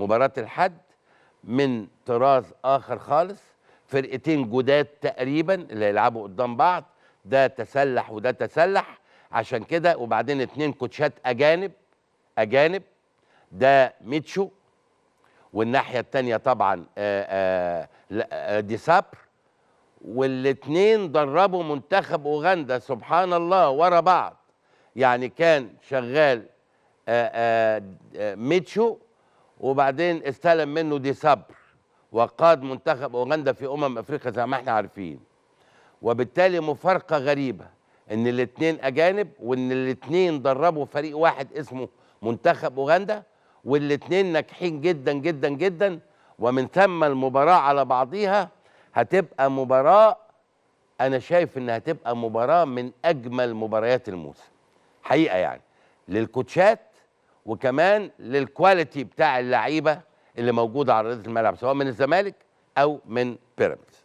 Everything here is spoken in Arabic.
مباراة الحد من طراز آخر خالص فرقتين جداد تقريبا اللي هيلعبوا قدام بعض ده تسلح وده تسلح عشان كده وبعدين اتنين كوتشات أجانب أجانب ده ميتشو والناحية التانية طبعا آه، آه، آه، دي سابر والاتنين دربوا منتخب أوغندا سبحان الله ورا بعض يعني كان شغال ميتشو وبعدين استلم منه دي صبر وقاد منتخب اوغندا في امم افريقيا زي ما احنا عارفين وبالتالي مفارقه غريبه ان الاثنين اجانب وان الاثنين دربوا فريق واحد اسمه منتخب اوغندا والاثنين ناجحين جدا جدا جدا ومن ثم المباراه على بعضيها هتبقى مباراه انا شايف انها هتبقى مباراه من اجمل مباريات الموسم حقيقه يعني للكوتشات وكمان للكواليتي بتاع اللعيبه اللي موجوده على ارضيه الملعب سواء من الزمالك او من بيراميدز